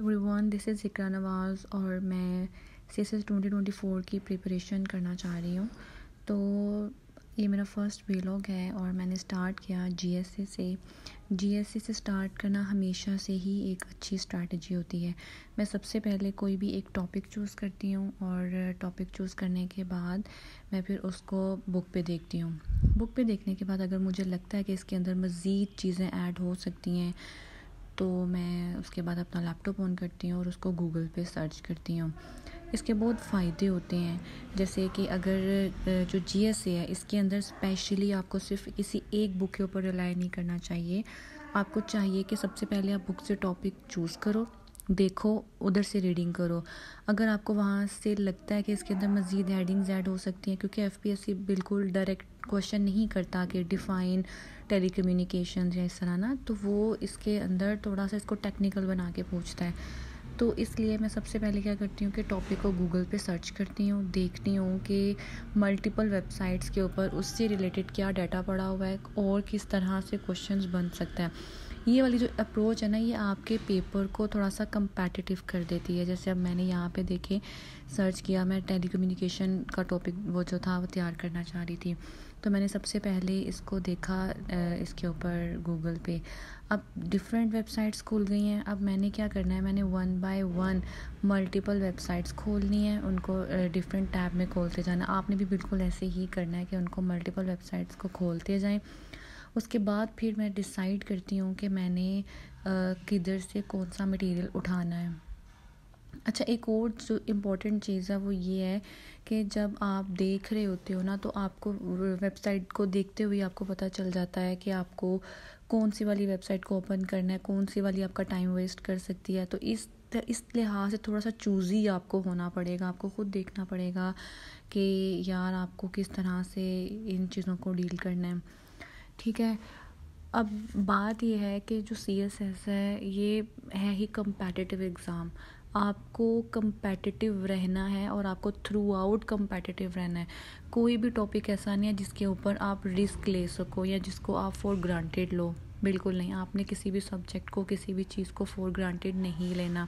everyone this is Iqra Nawaz और मैं C S S twenty twenty four की प्रिपरेशन करना चाह रही हूँ तो ये मेरा फ़र्स्ट व्लॉग है और मैंने स्टार्ट किया जी एस सी से जी एस सी से स्टार्ट करना हमेशा से ही एक अच्छी स्ट्रैटी होती है मैं सबसे पहले कोई भी एक टॉपिक चूज़ करती हूँ और टॉपिक चूज़ करने के बाद मैं फिर उसको बुक पे देखती हूँ बुक पे देखने के बाद अगर मुझे लगता है कि इसके अंदर मज़ीद चीज़ें ऐड हो सकती हैं तो मैं उसके बाद अपना लैपटॉप ऑन करती हूँ और उसको गूगल पे सर्च करती हूँ इसके बहुत फ़ायदे होते हैं जैसे कि अगर जो जी एस ए है इसके अंदर स्पेशली आपको सिर्फ किसी एक बुक के ऊपर रिलाई नहीं करना चाहिए आपको चाहिए कि सबसे पहले आप बुक से टॉपिक चूज़ करो देखो उधर से रीडिंग करो अगर आपको वहाँ से लगता है कि इसके अंदर मज़ीद हेडिंग्स ऐड हो सकती हैं क्योंकि एफ पी एस सी बिल्कुल डायरेक्ट क्वेश्चन नहीं करता कि डिफ़ाइन टेली कम्यूनिकेशन या इस तरह ना तो वो इसके अंदर थोड़ा सा इसको टेक्निकल बना के पूछता है तो इसलिए मैं सबसे पहले क्या करती हूँ कि टॉपिक को गूगल पे सर्च करती हूँ देखती हूँ कि मल्टीपल वेबसाइट्स के ऊपर उससे रिलेटेड क्या डाटा पड़ा हुआ है और किस तरह से क्वेश्चंस बन सकता है ये वाली जो अप्रोच है ना ये आपके पेपर को थोड़ा सा कंपेटिटिव कर देती है जैसे अब मैंने यहाँ पे देखे सर्च किया मैं टेली का टॉपिक वो जो था वो तैयार करना चाह रही थी तो मैंने सबसे पहले इसको देखा इसके ऊपर गूगल पे अब डिफरेंट वेबसाइट्स खुल गई हैं अब मैंने क्या करना है मैंने one by one multiple websites खोलनी है उनको डिफरेंट टैब में खोलते जाना आपने भी बिल्कुल ऐसे ही करना है कि उनको मल्टीपल वेबसाइट्स को खोलते जाएं उसके बाद फिर मैं डिसाइड करती हूँ कि मैंने किधर से कौन सा मटेरियल उठाना है अच्छा एक और जो इम्पोर्टेंट चीज़ है वो ये है कि जब आप देख रहे होते हो ना तो आपको वेबसाइट को देखते हुए आपको पता चल जाता है कि आपको कौन सी वाली वेबसाइट को ओपन करना है कौन सी वाली आपका टाइम वेस्ट कर सकती है तो इस इस लिहाज से थोड़ा सा चूज़ी आपको होना पड़ेगा आपको ख़ुद देखना पड़ेगा कि यार आपको किस तरह से इन चीज़ों को डील करना है ठीक है अब बात यह है कि जो सी एस एस है ये है ही कम्पटिटिव एग्ज़ाम आपको कम्पटिटिव रहना है और आपको थ्रू आउट कम्पटिटिव रहना है कोई भी टॉपिक ऐसा नहीं है जिसके ऊपर आप रिस्क ले सको या जिसको आप फॉर ग्रांटेड लो बिल्कुल नहीं आपने किसी भी सब्जेक्ट को किसी भी चीज़ को फॉर ग्रांटेड नहीं लेना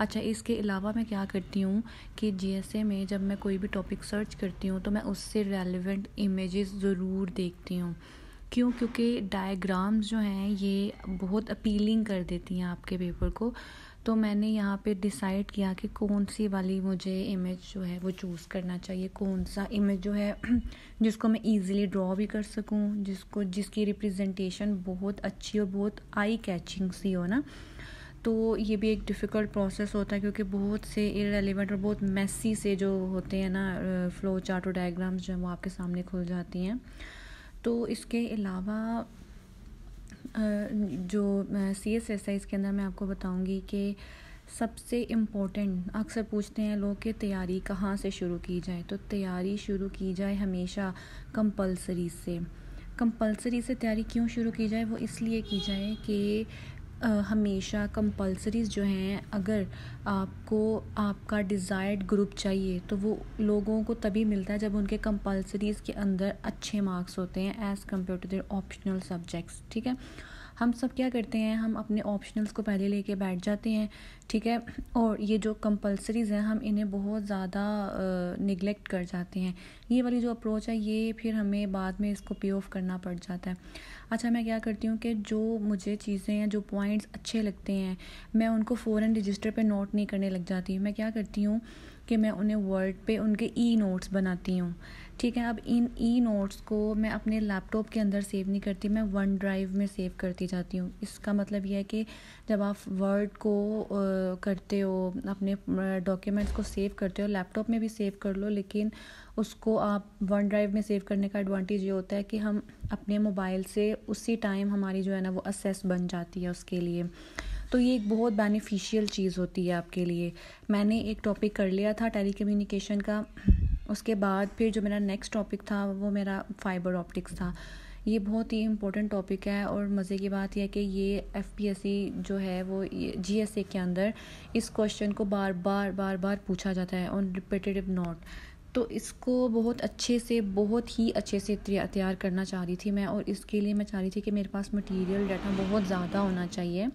अच्छा इसके अलावा मैं क्या करती हूँ कि जीएसए में जब मैं कोई भी टॉपिक सर्च करती हूँ तो मैं उससे रेलिवेंट इमेजेस ज़रूर देखती हूँ क्यों क्योंकि डायग्राम्स जो हैं ये बहुत अपीलिंग कर देती हैं आपके पेपर को तो मैंने यहाँ पे डिसाइड किया कि कौन सी वाली मुझे इमेज जो है वो चूज़ करना चाहिए कौन सा इमेज जो है जिसको मैं इजीली ड्रॉ भी कर सकूँ जिसको जिसकी रिप्रेजेंटेशन बहुत अच्छी और बहुत आई कैचिंग सी हो ना तो ये भी एक डिफ़िकल्ट प्रोसेस होता है क्योंकि बहुत से इरेलीवेंट और बहुत मैसी से जो होते हैं ना फ्लो चार्ट और डायग्राम्स जो हैं वो आपके सामने खुल जाती हैं तो इसके अलावा जो सी एस एस है इसके अंदर मैं आपको बताऊंगी कि सबसे इम्पोर्टेंट अक्सर पूछते हैं लोग कि तैयारी कहाँ से शुरू की जाए तो तैयारी शुरू की जाए हमेशा कंपलसरी से कंपलसरी से तैयारी क्यों शुरू की जाए वो इसलिए की जाए कि हमेशा कंपलसरीज जो हैं अगर आपको आपका डिज़ायर्ड ग्रुप चाहिए तो वो लोगों को तभी मिलता है जब उनके कंपलसरीज़ के अंदर अच्छे मार्क्स होते हैं as compare to their optional subjects ठीक है हम सब क्या करते हैं हम अपने ऑप्शनल्स को पहले लेके बैठ जाते हैं ठीक है और ये जो कंपलसरीज़ हैं हम इन्हें बहुत ज़्यादा निगलेक्ट कर जाते हैं ये वाली जो अप्रोच है ये फिर हमें बाद में इसको पे ऑफ करना पड़ जाता है अच्छा मैं क्या करती हूँ कि जो मुझे चीज़ें हैं जो पॉइंट्स अच्छे लगते हैं मैं उनको फ़ौरन रजिस्टर पर नोट नहीं करने लग जाती मैं क्या करती हूँ कि मैं उन्हें वर्ड पे उनके ई नोट्स बनाती हूँ ठीक है अब इन ई नोट्स को मैं अपने लैपटॉप के अंदर सेव नहीं करती मैं वन ड्राइव में सेव करती जाती हूँ इसका मतलब यह है कि जब आप वर्ड को करते हो अपने डॉक्यूमेंट्स को सेव करते हो लैपटॉप में भी सेव कर लो लेकिन उसको आप वन ड्राइव में सेव करने का एडवांटेज ये होता है कि हम अपने मोबाइल से उसी टाइम हमारी जो है ना वो असेस बन जाती है उसके लिए तो ये एक बहुत बेनिफिशियल चीज़ होती है आपके लिए मैंने एक टॉपिक कर लिया था टेली कम्युनिकेशन का उसके बाद फिर जो मेरा नेक्स्ट टॉपिक था वो मेरा फाइबर ऑप्टिक्स था ये बहुत ही इम्पोर्टेंट टॉपिक है और मज़े की बात यह है कि ये एफ जो है वो जी एस ए के अंदर इस क्वेश्चन को बार बार बार बार पूछा जाता है ऑन रिपीटेटिव नोट तो इसको बहुत अच्छे से बहुत ही अच्छे से तैयार करना चाह रही थी मैं और इसके लिए मैं चाह रही थी कि मेरे पास मटेरियल डाटा बहुत ज़्यादा होना चाहिए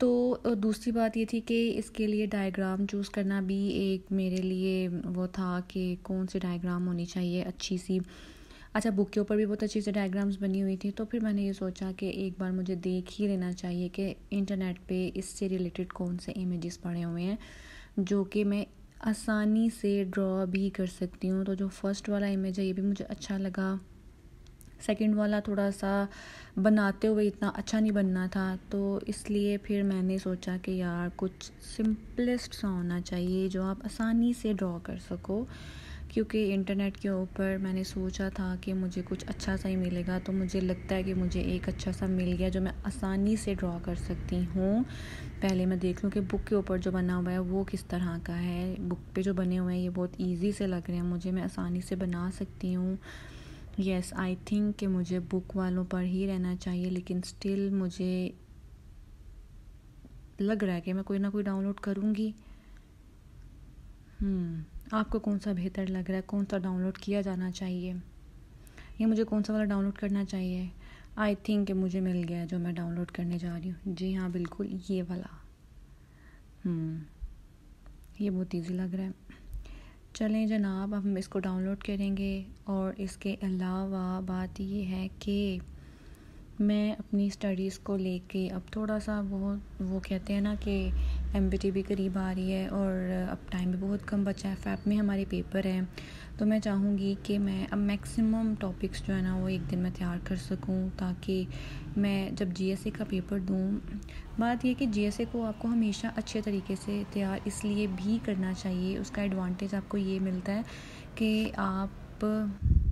तो दूसरी बात ये थी कि इसके लिए डायग्राम चूज़ करना भी एक मेरे लिए वो था कि कौन सी डायग्राम होनी चाहिए अच्छी सी अच्छा बुक के ऊपर भी बहुत अच्छी सी डायग्राम्स बनी हुई थी तो फिर मैंने ये सोचा कि एक बार मुझे देख ही लेना चाहिए कि इंटरनेट पे इससे रिलेटेड कौन से इमेजेस पड़े हुए हैं जो कि मैं आसानी से ड्रॉ भी कर सकती हूँ तो जो फर्स्ट वाला इमेज है ये भी मुझे अच्छा लगा सेकंड वाला थोड़ा सा बनाते हुए इतना अच्छा नहीं बनना था तो इसलिए फिर मैंने सोचा कि यार कुछ सिंपलेस्ट सा होना चाहिए जो आप आसानी से ड्रॉ कर सको क्योंकि इंटरनेट के ऊपर मैंने सोचा था कि मुझे कुछ अच्छा सा ही मिलेगा तो मुझे लगता है कि मुझे एक अच्छा सा मिल गया जो मैं आसानी से ड्रॉ कर सकती हूँ पहले मैं देख लूँ कि बुक के ऊपर जो बना हुआ है वो किस तरह का है बुक पे जो बने हुए हैं ये बहुत ईजी से लग रहे हैं मुझे मैं आसानी से बना सकती हूँ यस आई थिंक कि मुझे बुक वालों पर ही रहना चाहिए लेकिन स्टिल मुझे लग रहा है कि मैं कोई ना कोई डाउनलोड करूँगी hmm, आपको कौन सा बेहतर लग रहा है कौन सा डाउनलोड किया जाना चाहिए या मुझे कौन सा वाला डाउनलोड करना चाहिए आई थिंक मुझे मिल गया है जो मैं डाउनलोड करने जा रही हूँ जी हाँ बिल्कुल ये वाला hmm, ये बहुत ईजी लग रहा है चलें जनाब अब हम इसको डाउनलोड करेंगे और इसके अलावा बात ये है कि मैं अपनी स्टडीज़ को लेके अब थोड़ा सा वो वो कहते हैं ना कि एम भी करीब आ रही है और अब टाइम भी बहुत कम बचा है फैप में हमारे पेपर हैं तो मैं चाहूँगी कि मैं अब मैक्सिमम टॉपिक्स जो है ना वो एक दिन में तैयार कर सकूँ ताकि मैं जब जी का पेपर दूँ बात यह कि जी को आपको हमेशा अच्छे तरीके से तैयार इसलिए भी करना चाहिए उसका एडवांटेज आपको ये मिलता है कि आप